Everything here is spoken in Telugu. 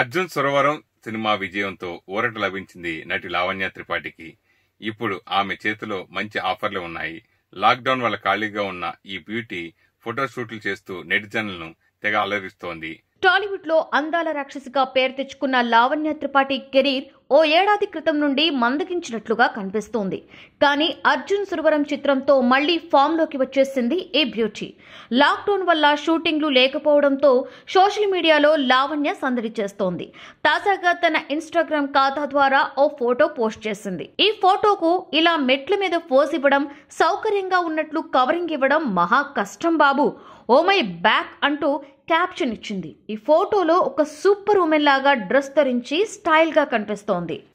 అర్జున్ సురవరం సినిమా విజయంతో ఊరట లభించింది నటి లావణ్య త్రిపాఠికి ఇప్పుడు ఆమె చేతిలో మంచి ఆఫర్లు ఉన్నాయి లాక్డౌన్ వల్ల ఖాళీగా ఉన్న ఈ బ్యూటీ ఫోటో షూట్లు చేస్తూ నెటిజన్లను తెగ అలరిస్తోంది టాలీవుడ్ లో అందాల రాక్షసిగా పేరు తెచ్చుకున్న లావణ్య త్రిపాఠి కెరీర్ ఓ ఏడాది క్రితం నుండి మందగించినట్లుగా కనిపిస్తోంది కానీ అర్జున్ సురవరం చిత్రంతో మళ్లీ ఫామ్లోకి వచ్చేసింది ఈ బ్యూటీ లాక్డౌన్ వల్ల షూటింగ్లు లేకపోవడంతో సోషల్ మీడియాలో లావణ్య సందడి చేస్తోంది తాజాగా తన ఇన్స్టాగ్రామ్ ఖాతా ద్వారా ఓ ఫోటో పోస్ట్ చేసింది ఈ ఫోటోకు ఇలా మెట్ల మీద పోసివ్వడం సౌకర్యంగా ఉన్నట్లు కవరింగ్ ఇవ్వడం మహా కష్టం బాబు ఓ మై బ్యాక్ అంటూ క్యాప్షన్ ఇచ్చింది ఈ ఫోటోలో ఒక సూపర్ ఉమెన్ లాగా డ్రెస్ ధరించి స్టైల్గా కనిపిస్తోంది